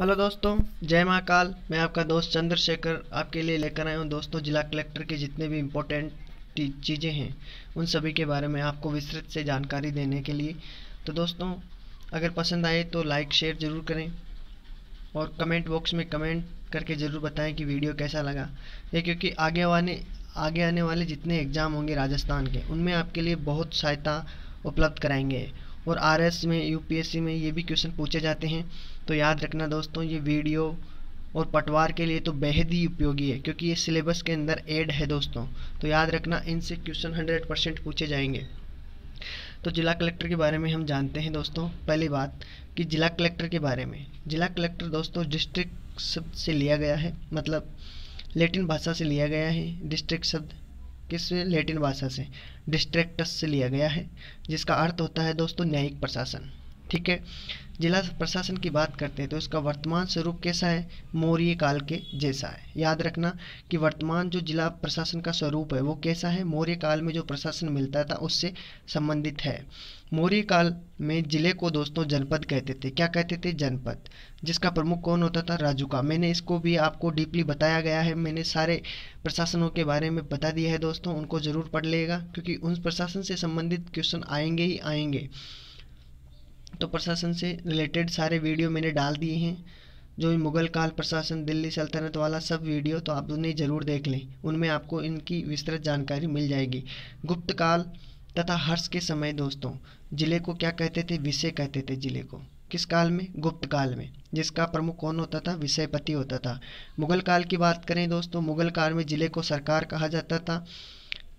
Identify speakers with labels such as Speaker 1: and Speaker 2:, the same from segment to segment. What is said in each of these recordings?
Speaker 1: hello दोस्तों जय महाकाल मैं आपका दोस्त चंद्रशेखर आपके लिए लेकर आया हूँ दोस्तों जिला कलेक्टर के जितने भी इम्पोर्टेंट चीज़ें हैं उन सभी के बारे में आपको विस्तृत से जानकारी देने के लिए तो दोस्तों अगर पसंद आए तो लाइक शेयर ज़रूर करें और कमेंट बॉक्स में कमेंट करके ज़रूर बताएँ कि वीडियो कैसा लगा ये क्योंकि आगे वाने आगे आने वाले जितने एग्ज़ाम होंगे राजस्थान के उनमें आपके लिए बहुत सहायता उपलब्ध कराएंगे और आरएस में यूपीएससी में ये भी क्वेश्चन पूछे जाते हैं तो याद रखना दोस्तों ये वीडियो और पटवार के लिए तो बेहद ही उपयोगी है क्योंकि ये सिलेबस के अंदर एड है दोस्तों तो याद रखना इनसे क्वेश्चन हंड्रेड परसेंट पूछे जाएंगे तो जिला कलेक्टर के बारे में हम जानते हैं दोस्तों पहली बात कि जिला कलेक्टर के बारे में जिला कलेक्टर दोस्तों डिस्ट्रिक्ट शब्द से लिया गया है मतलब लेटिन भाषा से लिया गया है डिस्ट्रिक्ट शब्द किस लेटिन भाषा से डिस्ट्रैक्टस से लिया गया है जिसका अर्थ होता है दोस्तों न्यायिक प्रशासन ठीक है जिला प्रशासन की बात करते हैं तो इसका वर्तमान स्वरूप कैसा है मौर्य काल के जैसा है याद रखना कि वर्तमान जो जिला प्रशासन का स्वरूप है वो कैसा है मौर्य काल में जो प्रशासन मिलता था उससे संबंधित है मौर्य काल में जिले को दोस्तों जनपद कहते थे क्या कहते थे जनपद जिसका प्रमुख कौन होता था राजू का मैंने इसको भी आपको डीपली बताया गया है मैंने सारे प्रशासनों के बारे में बता दिया है दोस्तों उनको ज़रूर पढ़ लेगा क्योंकि उन प्रशासन से संबंधित क्वेश्चन आएंगे ही आएंगे तो प्रशासन से रिलेटेड सारे वीडियो मैंने डाल दिए हैं जो भी मुगल काल प्रशासन दिल्ली सल्तनत वाला सब वीडियो तो आप उन्हें ज़रूर देख लें उनमें आपको इनकी विस्तृत जानकारी मिल जाएगी गुप्त काल तथा हर्ष के समय दोस्तों जिले को क्या कहते थे विषय कहते थे जिले को किस काल में गुप्त काल में जिसका प्रमुख कौन होता था विषयपति होता था मुगल काल की बात करें दोस्तों मुगल काल में जिले को सरकार कहा जाता था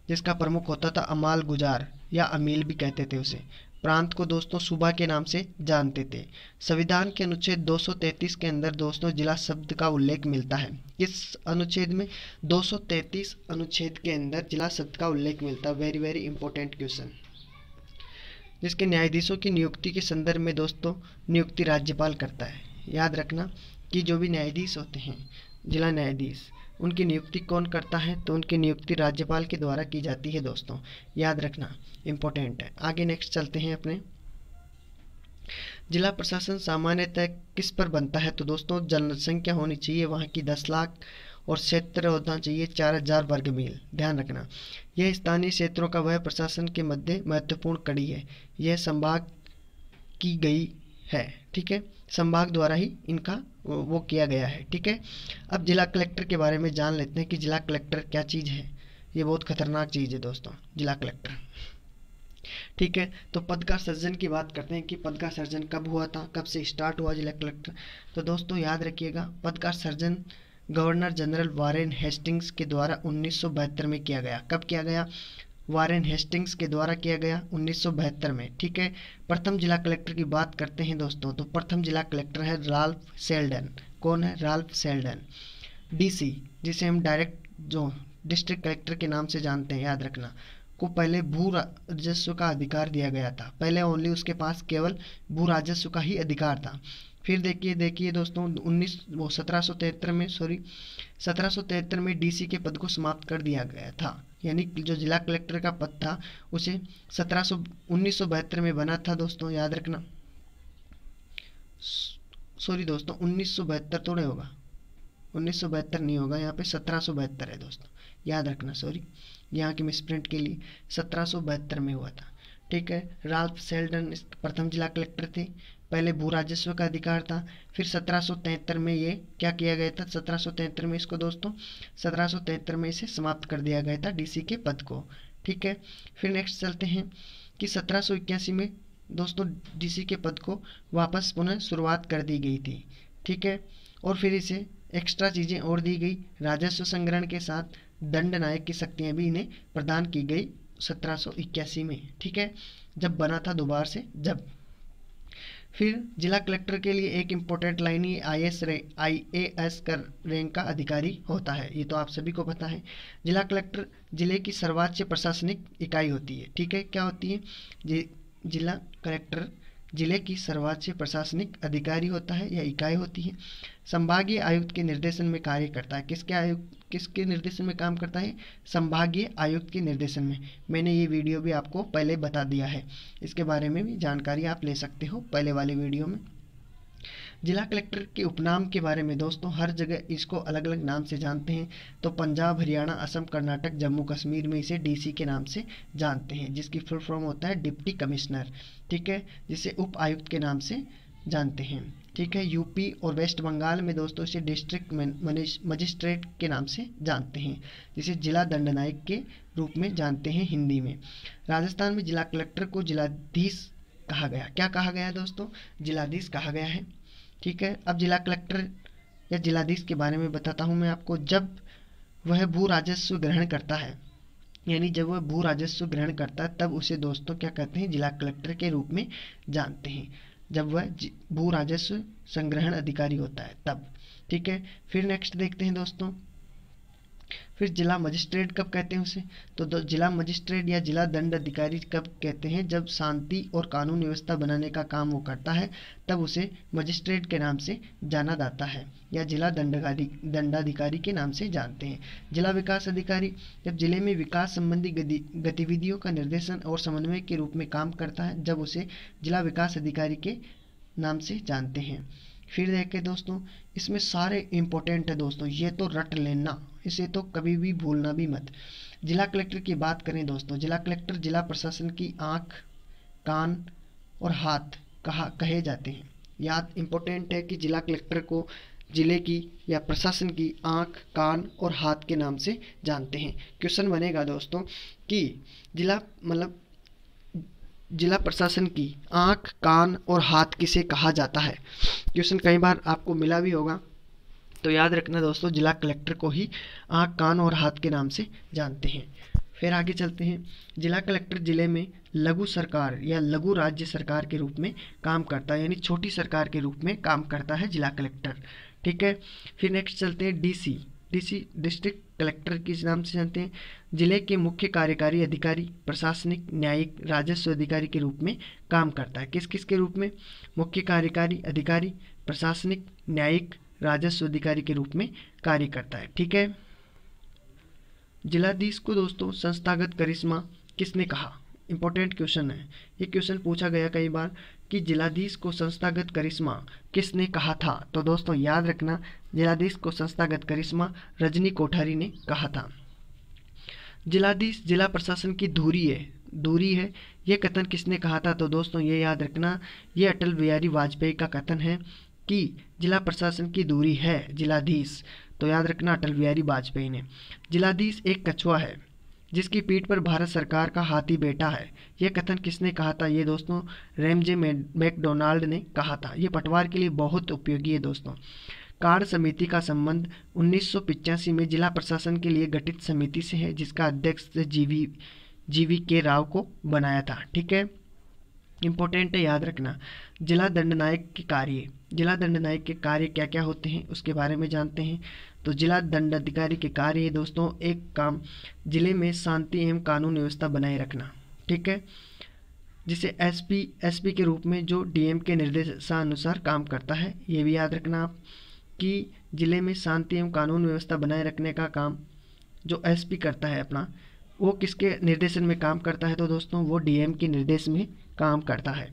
Speaker 1: जिसका प्रमुख होता था अमाल गुजार या अमील भी कहते थे उसे प्रांत को दोस्तों सूबा के नाम से जानते थे संविधान के अनुच्छेद 233 के अंदर दोस्तों जिला शब्द का उल्लेख मिलता है किस अनुच्छेद में 233 अनुच्छेद के अंदर जिला शब्द का उल्लेख मिलता है वेरी वेरी इंपॉर्टेंट क्वेश्चन जिसके न्यायाधीशों की नियुक्ति के संदर्भ में दोस्तों नियुक्ति राज्यपाल करता है याद रखना कि जो भी न्यायाधीश होते हैं जिला न्यायाधीश उनकी नियुक्ति कौन करता है तो उनकी नियुक्ति राज्यपाल के द्वारा की जाती है दोस्तों याद रखना इम्पोर्टेंट है आगे नेक्स्ट चलते हैं अपने जिला प्रशासन सामान्यतः किस पर बनता है तो दोस्तों जनसंख्या होनी चाहिए वहाँ की दस लाख और क्षेत्र होना चाहिए चार हजार वर्ग मील ध्यान रखना यह स्थानीय क्षेत्रों का वह प्रशासन के मध्य महत्वपूर्ण कड़ी है यह संभाग की गई है ठीक है संभाग द्वारा ही इनका वो किया गया है ठीक है अब जिला कलेक्टर के बारे में जान लेते हैं कि जिला कलेक्टर क्या चीज़ है ये बहुत खतरनाक चीज़ है दोस्तों जिला कलेक्टर ठीक है तो पद का सर्जन की बात करते हैं कि पद का सर्जन कब हुआ था कब से स्टार्ट हुआ जिला कलेक्टर तो दोस्तों याद रखिएगा पद का सर्जन गवर्नर जनरल वारेन हेस्टिंग्स के द्वारा उन्नीस में किया गया कब किया गया वारेन हेस्टिंग्स के द्वारा किया गया उन्नीस में ठीक है प्रथम जिला कलेक्टर की बात करते हैं दोस्तों तो प्रथम जिला कलेक्टर है राल्फ सेल्डन कौन है राल्फ सेल्डन डीसी जिसे हम डायरेक्ट जो डिस्ट्रिक्ट कलेक्टर के नाम से जानते हैं याद रखना को पहले भू राजस्व का अधिकार दिया गया था पहले ओनली उसके पास केवल भू राजस्व का ही अधिकार था फिर देखिए देखिए दोस्तों उन्नीस वो सत्रह में सॉरी सत्रह में डीसी के पद को समाप्त कर दिया गया था यानी जो जिला कलेक्टर का पद था उसे सत्रह उन्नीस सौ बहत्तर में बना था दोस्तों याद रखना सॉरी दोस्तों उन्नीस सौ बहत्तर नहीं होगा उन्नीस सौ बहत्तर नहीं होगा यहाँ पे सत्रह सौ बहत्तर है दोस्तों याद रखना सॉरी यहाँ के मिसप्रिंट के लिए सत्रह सौ बहत्तर में हुआ था ठीक है राल्फ सेल्डन प्रथम जिला कलेक्टर थे पहले भू राजस्व का अधिकार था फिर सत्रह में ये क्या किया गया था सत्रह में इसको दोस्तों सत्रह में इसे समाप्त कर दिया गया था डीसी के पद को ठीक है फिर नेक्स्ट चलते हैं कि सत्रह में दोस्तों डीसी के पद को वापस पुनः शुरुआत कर दी गई थी ठीक है और फिर इसे एक्स्ट्रा चीज़ें और दी गई राजस्व संग्रहण के साथ दंड नायक की शक्तियाँ भी इन्हें प्रदान की गई सत्रह में ठीक है जब बना था दोबारा से जब फिर जिला कलेक्टर के लिए एक इम्पोर्टेंट लाइन ही I S I A S कर रैंक का अधिकारी होता है ये तो आप सभी को पता है जिला कलेक्टर जिले की सर्वोच्च प्रशासनिक इकाई होती है ठीक है क्या होती है जिला कलेक्टर जिले की सर्वोच्च प्रशासनिक अधिकारी होता है या इकाई होती है संभागीय आयुक्त के निर्देशन में कार्य करता है किसके आयुक्त किसके निर्देशन में काम करता है संभागीय आयुक्त के निर्देशन में मैंने ये वीडियो भी आपको पहले बता दिया है इसके बारे में भी जानकारी आप ले सकते हो पहले वाले वीडियो में जिला कलेक्टर के उपनाम के बारे में दोस्तों हर जगह इसको अलग अलग नाम से जानते हैं तो पंजाब हरियाणा असम कर्नाटक जम्मू कश्मीर में इसे डीसी के नाम से जानते हैं जिसकी फुल फॉर्म होता है डिप्टी कमिश्नर ठीक है जिसे उप आयुक्त के नाम से जानते हैं ठीक है यूपी और वेस्ट बंगाल में दोस्तों इसे डिस्ट्रिक्ट मजिस्ट्रेट के नाम से जानते हैं जिसे जिला दंडनायक के रूप में जानते हैं हिंदी में राजस्थान में जिला कलेक्टर को जिलाधीश कहा गया क्या कहा गया दोस्तों जिलाधीश कहा गया है ठीक है अब जिला कलेक्टर या जिलाधीश के बारे में बताता हूँ मैं आपको जब वह भू राजस्व ग्रहण करता है यानी जब वह भू राजस्व ग्रहण करता है तब उसे दोस्तों क्या कहते हैं जिला कलेक्टर के रूप में जानते हैं जब वह भू राजस्व संग्रहण अधिकारी होता है तब ठीक है फिर नेक्स्ट देखते हैं दोस्तों फिर जिला मजिस्ट्रेट कब कहते हैं उसे तो जिला मजिस्ट्रेट या जिला दंड अधिकारी कब कहते हैं जब शांति और कानून व्यवस्था बनाने का काम वो करता है तब उसे मजिस्ट्रेट के नाम से जाना जाता है या जिला दंडाधिक दंडाधिकारी के नाम से जानते हैं जिला विकास अधिकारी जब जिले में विकास संबंधी गतिविधियों का निर्देशन और समन्वय के रूप में काम करता है जब उसे जिला विकास अधिकारी के नाम से जानते हैं फिर देखें दोस्तों इसमें सारे इम्पोर्टेंट है दोस्तों ये तो रट लेना इसे तो कभी भी भूलना भी मत जिला कलेक्टर की बात करें दोस्तों जिला कलेक्टर जिला प्रशासन की आँख कान और हाथ कहा कहे जाते हैं याद इम्पोर्टेंट है कि जिला कलेक्टर को जिले की या प्रशासन की आँख कान और हाथ के नाम से जानते हैं क्वेश्चन बनेगा दोस्तों कि जिला मतलब जिला प्रशासन की आँख कान और हाथ किसे कहा जाता है क्वेश्चन कई बार आपको मिला भी होगा तो याद रखना दोस्तों जिला कलेक्टर को ही आँख कान और हाथ के नाम से जानते हैं फिर आगे चलते हैं जिला कलेक्टर जिले में लघु सरकार या लघु राज्य सरकार के रूप में काम करता है यानी छोटी सरकार के रूप में काम करता है जिला कलेक्टर ठीक है फिर नेक्स्ट चलते हैं डीसी डीसी डिस्ट्रिक्ट कलेक्टर किस नाम से जानते हैं जिले के मुख्य कार्यकारी अधिकारी प्रशासनिक न्यायिक राजस्व अधिकारी के रूप में काम करता है किस किस के रूप में मुख्य कार्यकारी अधिकारी प्रशासनिक न्यायिक राजस्व अधिकारी के रूप में कार्य करता है ठीक है जिलाधीश को दोस्तों संस्थागत करिश्मा किसने कहा इंपॉर्टेंट क्वेश्चन है ये क्वेश्चन पूछा गया कई बार कि जिलाधीश को संस्थागत करिश्मा किसने कहा था तो दोस्तों याद रखना जिलाधीश को संस्थागत करिश्मा रजनी कोठारी ने कहा था जिलाधीश जिला प्रशासन की धूरी है दूरी है ये कथन किसने कहा था तो दोस्तों ये याद रखना ये अटल बिहारी वाजपेयी का कथन है कि जिला प्रशासन की दूरी है जिलाधीश तो याद रखना अटल बिहारी वाजपेयी ने जिलाधीश एक कछुआ है जिसकी पीठ पर भारत सरकार का हाथी बेटा है यह कथन किसने कहा था ये दोस्तों रेमजे मैकडोनाल्ड ने कहा था ये पटवार के लिए बहुत उपयोगी है दोस्तों कार्य समिति का संबंध उन्नीस में जिला प्रशासन के लिए गठित समिति से है जिसका अध्यक्ष जीवी जीवी के राव को बनाया था ठीक है इम्पोर्टेंट है याद रखना जिला दंडनायक के कार्य जिला दंड नायक के कार्य क्या क्या होते हैं उसके बारे में जानते हैं तो जिला दंडाधिकारी के कार्य दोस्तों एक काम जिले में शांति एवं कानून व्यवस्था बनाए रखना ठीक है जिसे एसपी एसपी के रूप में जो डीएम के निर्देशानुसार काम करता है ये भी याद रखना आप कि जिले में शांति एवं कानून व्यवस्था बनाए रखने का काम जो एसपी करता है अपना वो किसके निर्देशन में काम करता है तो दोस्तों वो डीएम के निर्देश में काम करता है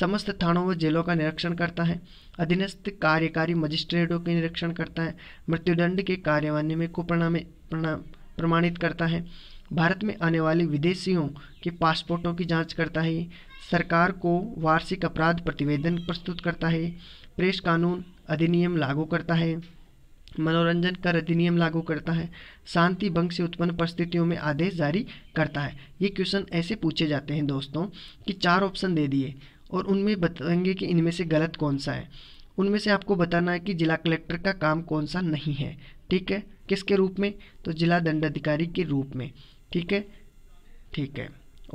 Speaker 1: समस्त थानों व जेलों का निरीक्षण करता है अधीनस्थ कार्यकारी मजिस्ट्रेटों के निरीक्षण करता है मृत्युदंड के में को प्रमाणित करता है भारत में आने वाले विदेशियों के पासपोर्टों की जांच करता है सरकार को वार्षिक अपराध प्रतिवेदन प्रस्तुत करता है प्रेस कानून अधिनियम लागू करता है मनोरंजन कर अधिनियम लागू करता है शांति भंग से उत्पन्न परिस्थितियों में आदेश जारी करता है ये क्वेश्चन ऐसे पूछे जाते हैं दोस्तों कि चार ऑप्शन दे दिए और उनमें बताएंगे कि इनमें से गलत कौन सा है उनमें से आपको बताना है कि जिला कलेक्टर का काम कौन सा नहीं है ठीक है किसके रूप में तो जिला दंडाधिकारी के रूप में ठीक है ठीक है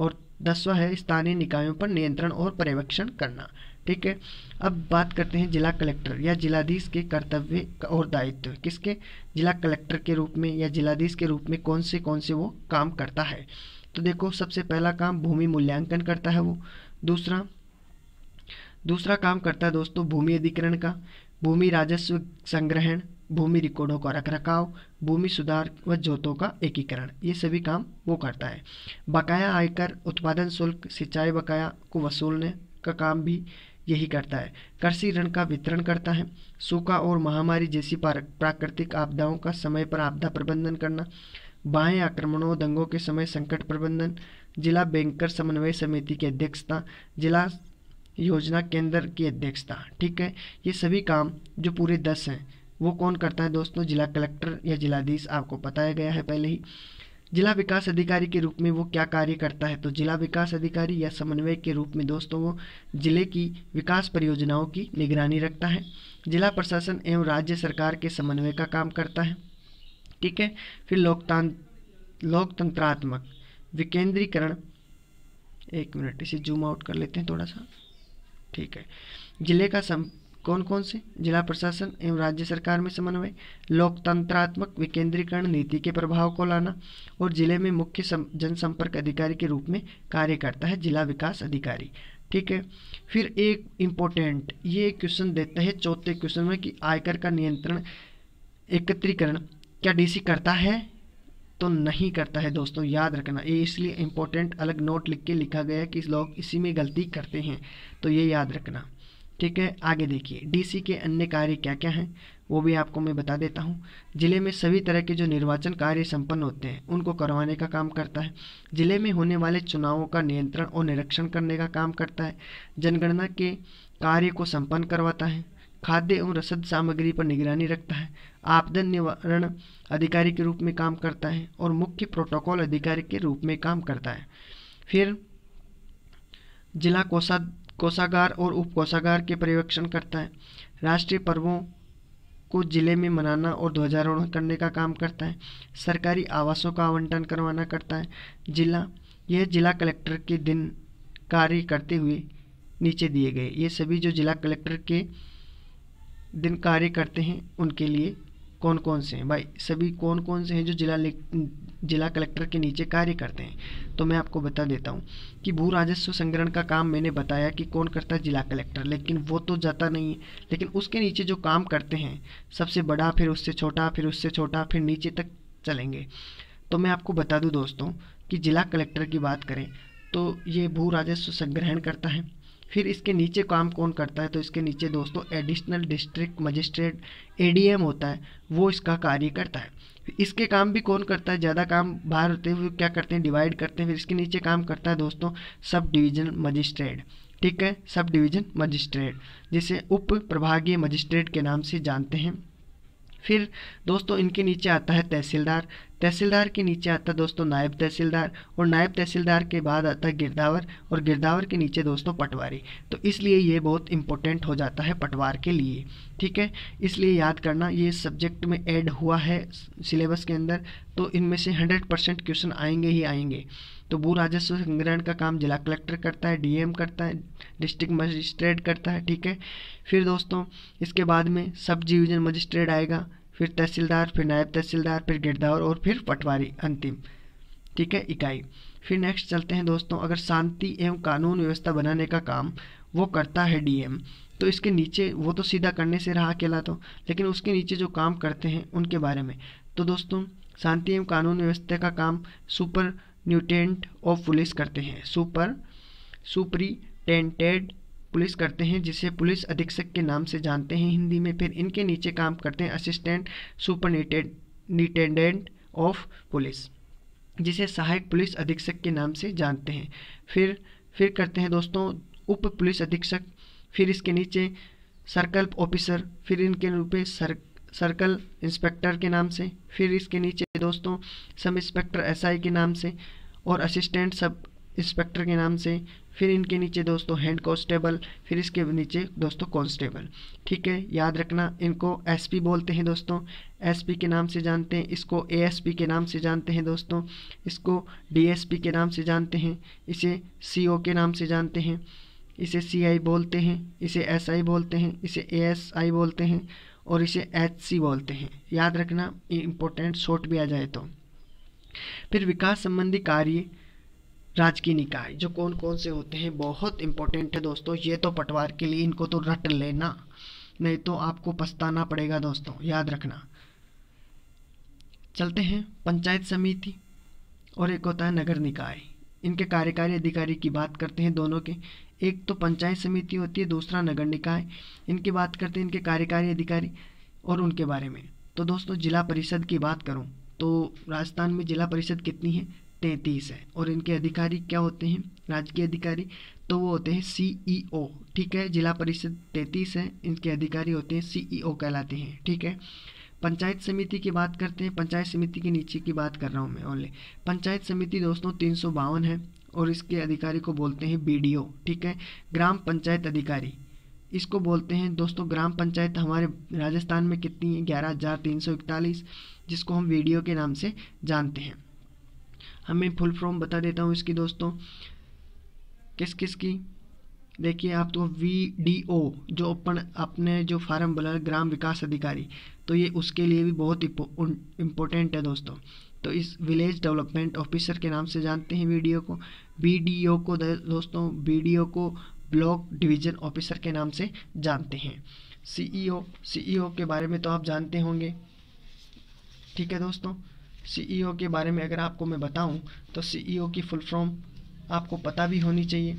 Speaker 1: और दसवा है स्थानीय निकायों पर नियंत्रण और पर्यवेक्षण करना ठीक है अब बात करते हैं जिला कलेक्टर या जिलाधीश के कर्तव्य और दायित्व किसके जिला कलेक्टर के रूप में या जिलाधीश के रूप में कौन से कौन से वो काम करता है तो देखो सबसे पहला काम भूमि मूल्यांकन करता है वो दूसरा दूसरा काम करता है दोस्तों भूमि अधिकरण का भूमि राजस्व संग्रहण भूमि रिकॉर्डों का रखरखाव भूमि सुधार व जोतों का एकीकरण ये सभी काम वो करता है बकाया आयकर उत्पादन शुल्क सिंचाई बकाया को वसूलने का काम भी यही करता है कृषि ऋण का वितरण करता है सूखा और महामारी जैसी प्राकृतिक आपदाओं का समय पर आपदा प्रबंधन करना बाह्य आक्रमणों दंगों के समय संकट प्रबंधन जिला बैंकर समन्वय समिति की अध्यक्षता जिला योजना केंद्र की अध्यक्षता ठीक है ये सभी काम जो पूरे दस हैं वो कौन करता है दोस्तों जिला कलेक्टर या जिलाधीश आपको बताया गया है पहले ही जिला विकास अधिकारी के रूप में वो क्या कार्य करता है तो जिला विकास अधिकारी या समन्वय के रूप में दोस्तों वो जिले की विकास परियोजनाओं की निगरानी रखता है जिला प्रशासन एवं राज्य सरकार के समन्वय का काम करता है ठीक है फिर लोकतंत्र लोकतंत्रात्मक विकेंद्रीकरण एक मिनट इसे जूम आउट कर लेते हैं थोड़ा सा ठीक है जिले का सम कौन कौन से जिला प्रशासन एवं राज्य सरकार में समन्वय लोकतंत्रात्मक विकेंद्रीकरण नीति के प्रभाव को लाना और जिले में मुख्य जनसंपर्क अधिकारी के रूप में कार्य करता है जिला विकास अधिकारी ठीक है फिर एक इम्पोर्टेंट ये क्वेश्चन देता है चौथे क्वेश्चन में कि आयकर का नियंत्रण एकत्रीकरण क्या डीसी करता है तो नहीं करता है दोस्तों याद रखना ये इसलिए इम्पोर्टेंट अलग नोट लिख के लिखा गया कि लोग इसी में गलती करते हैं तो ये याद रखना ठीक है आगे देखिए डीसी के अन्य कार्य क्या क्या हैं वो भी आपको मैं बता देता हूँ जिले में सभी तरह के जो निर्वाचन कार्य संपन्न होते हैं उनको करवाने का काम करता है जिले में होने वाले चुनावों का नियंत्रण और निरीक्षण करने का काम करता है जनगणना के कार्य को संपन्न करवाता है खाद्य एवं रसद सामग्री पर निगरानी रखता है आपदा निवारण अधिकारी के रूप में काम करता है और मुख्य प्रोटोकॉल अधिकारी के रूप में काम करता है फिर जिला कोषा कोषागार और उपकोषागार के पर्यवेक्षण करता है राष्ट्रीय पर्वों को जिले में मनाना और ध्वजारोहण करने का काम करता है सरकारी आवासों का आवंटन करवाना करता है जिला यह जिला कलेक्टर के दिन कार्य करते हुए नीचे दिए गए ये सभी जो जिला कलेक्टर के दिन कार्य करते हैं उनके लिए कौन कौन से हैं भाई सभी कौन कौन से हैं जो जिला जिला कलेक्टर के नीचे कार्य करते हैं तो मैं आपको बता देता हूँ कि भू राजस्व संग्रहण का काम मैंने बताया कि कौन करता है जिला कलेक्टर लेकिन वो तो जाता नहीं है लेकिन उसके नीचे जो काम करते हैं सबसे बड़ा फिर उससे छोटा फिर उससे छोटा फिर नीचे तक चलेंगे तो मैं आपको बता दूँ दोस्तों कि जिला कलेक्टर की बात करें तो ये भू राजस्व संग्रहण करता है फिर इसके नीचे काम कौन करता है तो इसके नीचे दोस्तों एडिशनल डिस्ट्रिक्ट मजिस्ट्रेट एडीएम होता है वो इसका कार्य करता है इसके काम भी कौन करता है ज़्यादा काम बाहर होते हुए क्या करते हैं डिवाइड करते हैं फिर इसके नीचे काम करता है दोस्तों सब डिवीजन मजिस्ट्रेट ठीक है सब डिवीजन मजिस्ट्रेट जिसे उप प्रभागीय मजिस्ट्रेट के नाम से जानते हैं फिर दोस्तों इनके नीचे आता है तहसीलदार तहसीलदार के नीचे आता है दोस्तों नायब तहसीलदार और नायब तहसीलदार के बाद आता है गिरदावर और गिरदावर के नीचे दोस्तों पटवारी तो इसलिए ये बहुत इंपॉर्टेंट हो जाता है पटवार के लिए ठीक है इसलिए याद करना ये सब्जेक्ट में ऐड हुआ है सिलेबस के अंदर तो इनमें से हंड्रेड परसेंट क्वेश्चन आएंगे ही आएंगे तो भू राजस्व संग्रहण का काम जिला कलेक्टर करता है डीएम करता है डिस्ट्रिक्ट मजिस्ट्रेट करता है ठीक है फिर दोस्तों इसके बाद में सब डिवीजन मजिस्ट्रेट आएगा फिर तहसीलदार फिर नायब तहसीलदार फिर गिरदावर और फिर पटवारी अंतिम ठीक है इकाई फिर नेक्स्ट चलते हैं दोस्तों अगर शांति एवं कानून व्यवस्था बनाने का काम वो करता है डीएम तो इसके नीचे वो तो सीधा करने से रहा अकेला तो लेकिन उसके नीचे जो काम करते हैं उनके बारे में तो दोस्तों शांति एवं कानून व्यवस्था का काम सुपर न्यूटेंट ऑफ पुलिस करते हैं सुपर सुप्रीटेंटेड पुलिस करते हैं जिसे पुलिस अधीक्षक के नाम से जानते हैं हिंदी में फिर इनके नीचे काम करते हैं असिस्टेंट सुपरिटेंडेंट ऑफ पुलिस जिसे सहायक पुलिस अधीक्षक के नाम से जानते हैं फिर फिर करते हैं दोस्तों उप पुलिस अधीक्षक फिर इसके नीचे सर्कल ऑफिसर फिर इनके रूप में सर सर्कल इंस्पेक्टर के नाम से फिर इसके नीचे दोस्तों सब इंस्पेक्टर एसआई के नाम से और असिस्टेंट सब इंस्पेक्टर के नाम से फिर इनके नीचे दोस्तों हैंड कॉन्स्टेबल फिर इसके नीचे दोस्तों कॉन्स्टेबल ठीक है याद रखना इनको एसपी बोलते हैं दोस्तों एसपी के नाम से जानते हैं इसको एएसपी के नाम से जानते हैं दोस्तों इसको डीएसपी के नाम से जानते हैं इसे सीओ के नाम से जानते हैं इसे सीआई बोलते हैं इसे एसआई बोलते हैं इसे एएसआई बोलते हैं और इसे एच सी बोलते हैं याद रखना इम्पोर्टेंट शॉर्ट भी आ जाए तो फिर विकास संबंधी कार्य राजकीय निकाय जो कौन कौन से होते हैं बहुत इंपॉर्टेंट है दोस्तों ये तो पटवार के लिए इनको तो रट लेना नहीं तो आपको पछताना पड़ेगा दोस्तों याद रखना चलते हैं पंचायत समिति और एक होता है नगर निकाय इनके कार्यकारी अधिकारी की बात करते हैं दोनों के एक तो पंचायत समिति होती है दूसरा नगर निकाय इनकी बात करते हैं इनके कार्यकारी अधिकारी और उनके बारे में तो दोस्तों जिला परिषद की बात करूँ तो राजस्थान में जिला परिषद कितनी है तैंतीस है और इनके अधिकारी क्या होते हैं राजकीय अधिकारी तो वो होते हैं सीईओ e ठीक है जिला परिषद तैंतीस है इनके अधिकारी होते हैं सीईओ e कहलाते हैं ठीक है पंचायत समिति की बात करते हैं पंचायत समिति के नीचे की बात कर रहा हूँ मैं ओनली पंचायत समिति दोस्तों तीन है और इसके अधिकारी को बोलते हैं बी ठीक है ग्राम पंचायत अधिकारी इसको बोलते हैं दोस्तों ग्राम पंचायत हमारे राजस्थान में कितनी है ग्यारह हज़ार तीन सौ इकतालीस जिसको हम वीडियो के नाम से जानते हैं हमें फुल फॉर्म बता देता हूँ इसकी दोस्तों किस किस की देखिए आप तो वी डी ओ जो अपन अपने जो फार्म बोला ग्राम विकास अधिकारी तो ये उसके लिए भी बहुत इम्पोर्टेंट है दोस्तों तो इस विलेज डेवलपमेंट ऑफिसर के नाम से जानते हैं वीडियो को बीडीओ को दोस्तों बीडीओ को ब्लॉक डिवीजन ऑफिसर के नाम से जानते हैं सीईओ सीईओ e e के बारे में तो आप जानते होंगे ठीक है दोस्तों सीईओ e के बारे में अगर आपको मैं बताऊं तो सीईओ की फुल फॉर्म आपको पता भी होनी चाहिए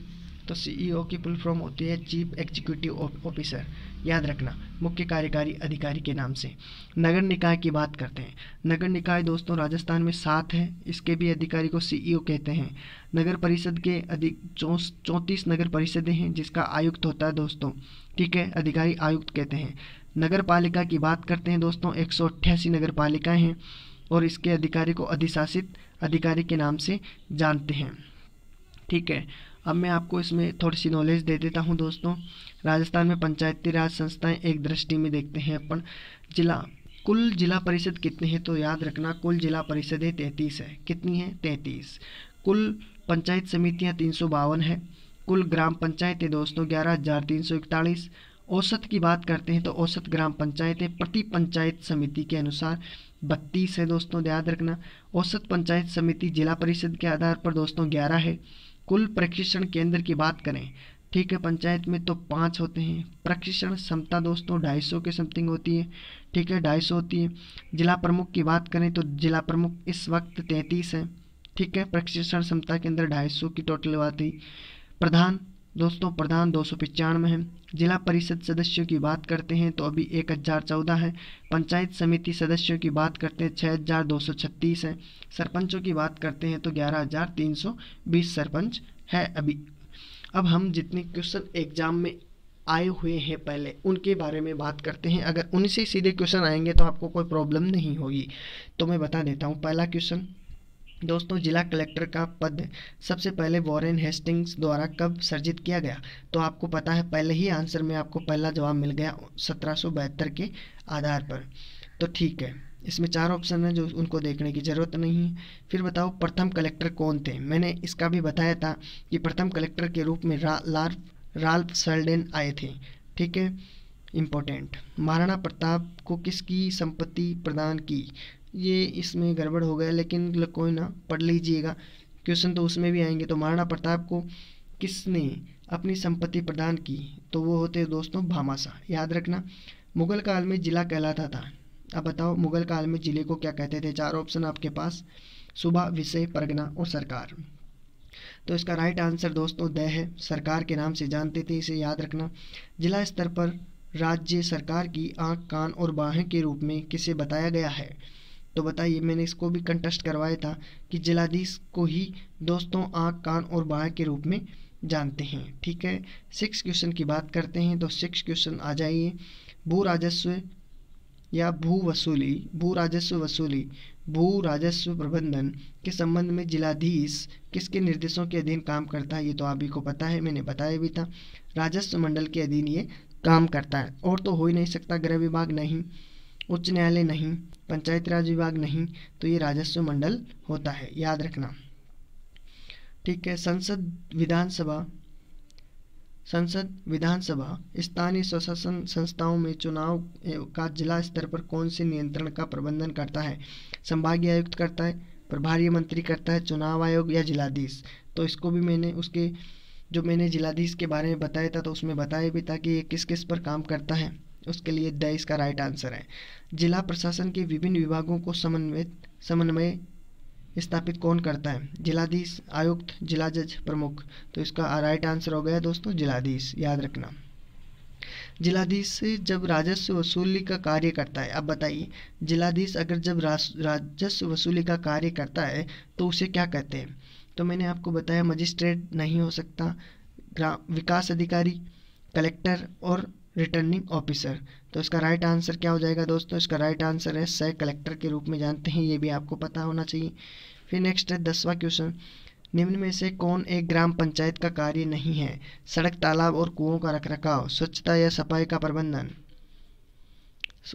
Speaker 1: तो सीईओ की फुल फॉर्म होती है चीफ एग्जीक्यूटिव ऑफिसर याद रखना मुख्य कार्यकारी अधिकारी के नाम से नगर निकाय की बात करते हैं नगर निकाय दोस्तों राजस्थान में सात है इसके भी अधिकारी को सीईओ e कहते हैं नगर परिषद के अधिक चौंतीस नगर परिषदें हैं जिसका आयुक्त होता है दोस्तों ठीक है अधिकारी आयुक्त कहते हैं नगर पालिका की बात करते हैं दोस्तों एक सौ अट्ठासी नगर पालिकाएँ हैं और इसके अधिकारी को अधिशासित अधिकारी के नाम से जानते हैं ठीक है अब मैं आपको इसमें थोड़ी सी नॉलेज दे देता हूँ दोस्तों राजस्थान में पंचायती राज संस्थाएं एक दृष्टि में देखते हैं अपन जिला कुल जिला परिषद कितने हैं तो याद रखना कुल जिला परिषदें तैंतीस है कितनी हैं तैंतीस कुल पंचायत समितियाँ तीन सौ बावन है कुल ग्राम पंचायतें दोस्तों ग्यारह हज़ार तीन सौ इकतालीस औसत की बात करते हैं तो औसत ग्राम पंचायतें प्रति पंचायत समिति के अनुसार बत्तीस है दोस्तों याद रखना औसत पंचायत समिति जिला परिषद के आधार पर दोस्तों ग्यारह है कुल प्रशिक्षण केंद्र की बात करें ठीक है पंचायत में तो पाँच होते हैं प्रशिक्षण क्षमता दोस्तों ढाई सौ के समथिंग होती है ठीक है ढाई सौ होती है जिला प्रमुख की बात करें तो जिला प्रमुख इस वक्त तैंतीस है ठीक है प्रशिक्षण क्षमता के अंदर ढाई सौ की टोटल बात प्रधान दोस्तों प्रधान दो सौ पचानवे हैं जिला परिषद सदस्यों की बात करते हैं तो अभी एक हज़ार चौदह है पंचायत समिति सदस्यों की बात करते हैं छः हज़ार दो सौ छत्तीस है सरपंचों की बात करते हैं तो ग्यारह हज़ार तीन सौ बीस सरपंच है अभी अब हम जितने क्वेश्चन एग्जाम में आए हुए हैं पहले उनके बारे में बात करते हैं अगर उनसे सीधे क्वेश्चन आएंगे तो आपको कोई प्रॉब्लम नहीं होगी तो मैं बता देता हूँ पहला क्वेश्चन दोस्तों जिला कलेक्टर का पद सबसे पहले वॉरेन हेस्टिंग्स द्वारा कब सर्जित किया गया तो आपको पता है पहले ही आंसर में आपको पहला जवाब मिल गया सत्रह के आधार पर तो ठीक है इसमें चार ऑप्शन हैं जो उनको देखने की ज़रूरत नहीं है फिर बताओ प्रथम कलेक्टर कौन थे मैंने इसका भी बताया था कि प्रथम कलेक्टर के रूप में रा, राल्फ सर्डेन आए थे ठीक है इम्पोर्टेंट महाराणा प्रताप को किसकी संपत्ति प्रदान की ये इसमें गड़बड़ हो गया लेकिन कोई ना पढ़ लीजिएगा क्वेश्चन तो उसमें भी आएंगे तो महाराणा प्रताप को किसने अपनी संपत्ति प्रदान की तो वो होते दोस्तों भामाशाह याद रखना मुगल काल में ज़िला कहलाता था अब बताओ मुगल काल में ज़िले को क्या कहते थे चार ऑप्शन आपके पास सुबह विषय परगना और सरकार तो इसका राइट आंसर दोस्तों दह है सरकार के नाम से जानते थे इसे याद रखना जिला स्तर पर राज्य सरकार की आँख कान और बाहें के रूप में किसे बताया गया है तो बताइए मैंने इसको भी कंटेस्ट करवाया था कि जिलाधीश को ही दोस्तों आँख कान और बाह के रूप में जानते हैं ठीक है सिक्स क्वेश्चन की बात करते हैं तो सिक्स क्वेश्चन आ जाइए भू राजस्व या भू वसूली भू राजस्व वसूली भू राजस्व प्रबंधन के संबंध में जिलाधीश किसके निर्देशों के अधीन काम करता है ये तो आप ही को पता है मैंने बताया भी था राजस्व मंडल के अधीन ये काम करता है और तो हो ही नहीं सकता गृह विभाग नहीं उच्च न्यायालय नहीं पंचायत राज विभाग नहीं तो ये राजस्व मंडल होता है याद रखना ठीक है संसद विधानसभा संसद विधानसभा स्थानीय स्वशासन संस्थाओं में चुनाव का जिला स्तर पर कौन से नियंत्रण का प्रबंधन करता है संभागीय आयुक्त करता है प्रभारी मंत्री करता है चुनाव आयोग या जिलाधीश तो इसको भी मैंने उसके जो मैंने जिलाधीश के बारे में बताया था तो उसमें बताया भी था कि ये किस किस पर काम करता है उसके लिए द इसका राइट आंसर है जिला प्रशासन के विभिन्न विभागों को समन्वित समन्वय स्थापित कौन करता है जिलाधीश आयुक्त जिला जज प्रमुख तो इसका राइट आंसर हो गया दोस्तों जिलाधीश याद रखना जिलाधीश जब राजस्व वसूली का कार्य करता है अब बताइए जिलाधीश अगर जब राजस्व वसूली का कार्य करता है तो उसे क्या कहते हैं तो मैंने आपको बताया मजिस्ट्रेट नहीं हो सकता विकास अधिकारी कलेक्टर और रिटर्निंग ऑफिसर तो इसका राइट आंसर क्या हो जाएगा दोस्तों इसका राइट आंसर है सह कलेक्टर के रूप में जानते हैं ये भी आपको पता होना चाहिए फिर नेक्स्ट है दसवा क्वेश्चन निम्न में से कौन एक ग्राम पंचायत का कार्य नहीं है सड़क तालाब और कुओं का रखरखाव स्वच्छता या सफाई का प्रबंधन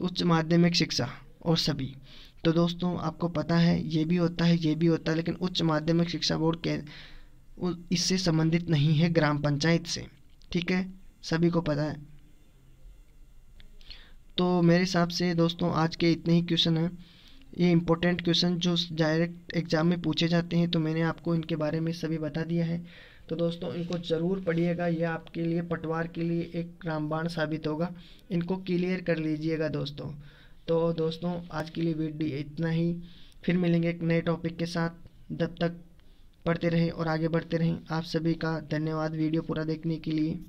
Speaker 1: उच्च माध्यमिक शिक्षा और सभी तो दोस्तों आपको पता है ये भी होता है ये भी होता है लेकिन उच्च माध्यमिक शिक्षा बोर्ड के इससे संबंधित नहीं है ग्राम पंचायत से ठीक है सभी को पता है तो मेरे हिसाब से दोस्तों आज के इतने ही क्वेश्चन हैं ये इंपॉर्टेंट क्वेश्चन जो डायरेक्ट एग्ज़ाम में पूछे जाते हैं तो मैंने आपको इनके बारे में सभी बता दिया है तो दोस्तों इनको ज़रूर पढ़िएगा यह आपके लिए पटवार के लिए एक रामबाण साबित होगा इनको क्लियर कर लीजिएगा दोस्तों तो दोस्तों आज के लिए वीडियो इतना ही फिर मिलेंगे एक नए टॉपिक के साथ जब तक पढ़ते रहें और आगे बढ़ते रहें आप सभी का धन्यवाद वीडियो पूरा देखने के लिए